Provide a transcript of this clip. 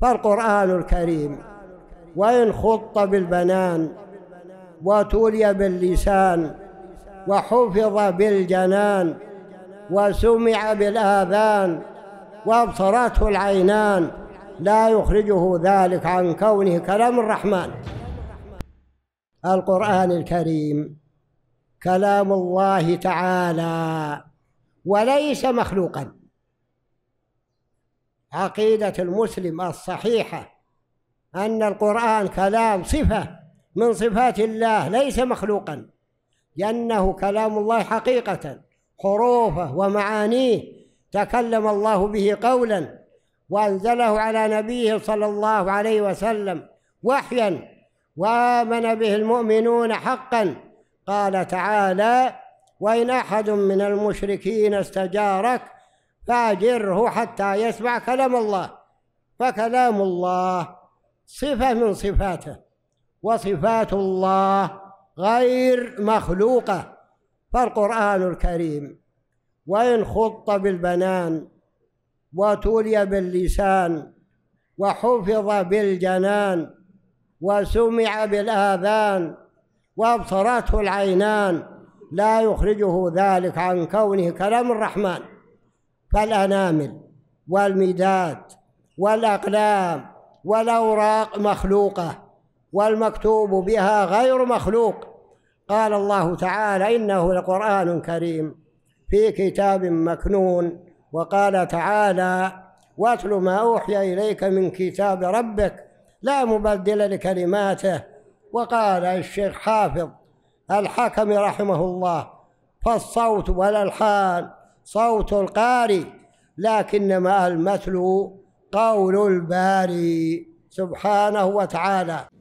فالقرآن الكريم وإن خط بالبنان وتولي باللسان وحفظ بالجنان وسمع بالآذان وأبصرته العينان لا يخرجه ذلك عن كونه كلام الرحمن القرآن الكريم كلام الله تعالى وليس مخلوقا عقيدة المسلم الصحيحة أن القرآن كلام صفة من صفات الله ليس مخلوقا لأنه كلام الله حقيقة حروفه ومعانيه تكلم الله به قولا وأنزله على نبيه صلى الله عليه وسلم وحيا وآمن به المؤمنون حقا قال تعالى وإن أحد من المشركين استجارك فاجره حتى يسمع كلام الله فكلام الله صفة من صفاته وصفات الله غير مخلوقة فالقرآن الكريم وإن خط بالبنان وتولي باللسان وحفظ بالجنان وسمع بالآذان وأبصرته العينان لا يخرجه ذلك عن كونه كلام الرحمن فالأنامل والمداد والأقلام والأوراق مخلوقة والمكتوب بها غير مخلوق قال الله تعالى إنه لقرآن كريم في كتاب مكنون وقال تعالى واتل ما أوحي إليك من كتاب ربك لا مبدل لكلماته وقال الشيخ حافظ الحكم رحمه الله فالصوت والألحان صوت القارئ لكنما المثل قول الباري سبحانه وتعالى